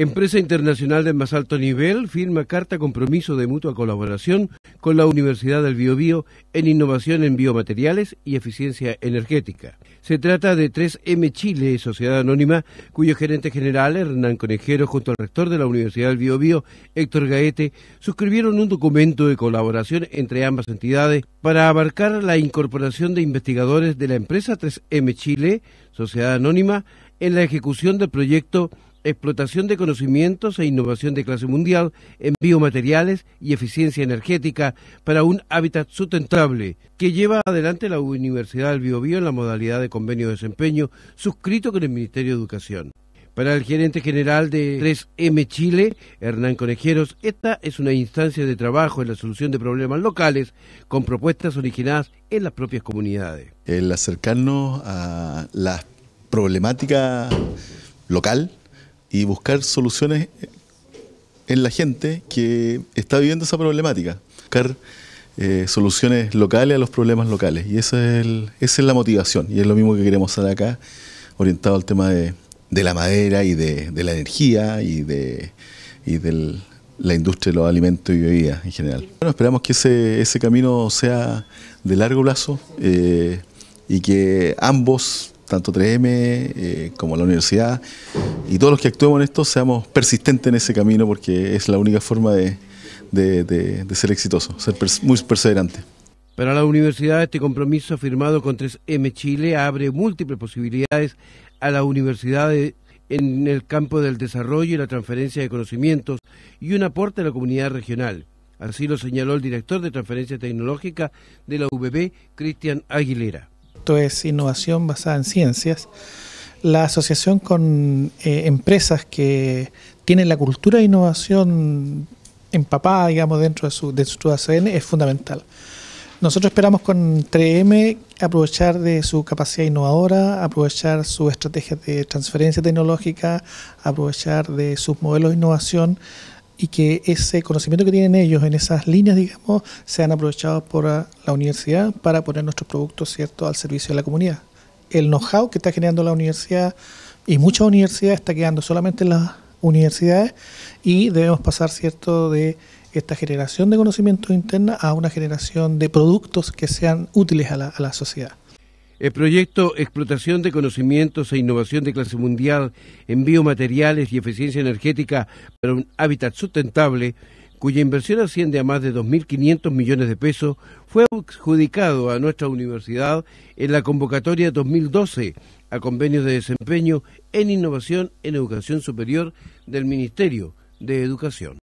Empresa internacional de más alto nivel firma carta compromiso de mutua colaboración con la Universidad del Biobío en innovación en biomateriales y eficiencia energética. Se trata de 3M Chile, sociedad anónima, cuyo gerente general Hernán Conejero junto al rector de la Universidad del Biobío, Héctor Gaete, suscribieron un documento de colaboración entre ambas entidades para abarcar la incorporación de investigadores de la empresa 3M Chile, sociedad anónima, en la ejecución del proyecto explotación de conocimientos e innovación de clase mundial en biomateriales y eficiencia energética para un hábitat sustentable, que lleva adelante la Universidad del Biobío en la modalidad de convenio de desempeño suscrito con el Ministerio de Educación. Para el gerente general de 3M Chile, Hernán Conejeros, esta es una instancia de trabajo en la solución de problemas locales con propuestas originadas en las propias comunidades. El acercarnos a la problemática local y buscar soluciones en la gente que está viviendo esa problemática. Buscar eh, soluciones locales a los problemas locales. Y esa es, la motivación. Y es lo mismo que queremos hacer acá, orientado al tema de, la madera y de, la energía y de la industria de los alimentos y bebidas en general. Bueno, esperamos que ese, camino sea de largo plazo eh, y que ambos tanto 3M eh, como la universidad, y todos los que actuemos en esto seamos persistentes en ese camino porque es la única forma de, ser exitoso, ser muy perseverante. Para la universidad, este compromiso firmado con 3M Chile abre múltiples posibilidades a la universidad en el campo del desarrollo y la transferencia de conocimientos y un aporte a la comunidad regional. Así lo señaló el director de Transferencia Tecnológica de la UBB, Cristian Aguilera esto es innovación basada en ciencias, la asociación con eh, empresas que tienen la cultura de innovación empapada, digamos, dentro de su, de su ACN es fundamental. Nosotros esperamos con 3M aprovechar de su capacidad innovadora, aprovechar su estrategia de transferencia tecnológica, aprovechar de sus modelos de innovación y que ese conocimiento que tienen ellos en esas líneas, digamos, sean aprovechados por ah, la universidad para poner nuestros productos cierto, al servicio de la comunidad. El know-how que está generando la universidad y muchas universidades está quedando solamente en las universidades y debemos pasar cierto de esta generación de conocimiento interna a una generación de productos que sean útiles a la sociedad. El proyecto Explotación de Conocimientos e Innovación de Clase Mundial en Biomateriales y Eficiencia Energética para un Hábitat Sustentable, cuya inversión asciende a más de 2.500 millones de pesos, fue adjudicado a nuestra universidad en la convocatoria 2012 a convenios de desempeño en innovación en educación superior del Ministerio de Educación.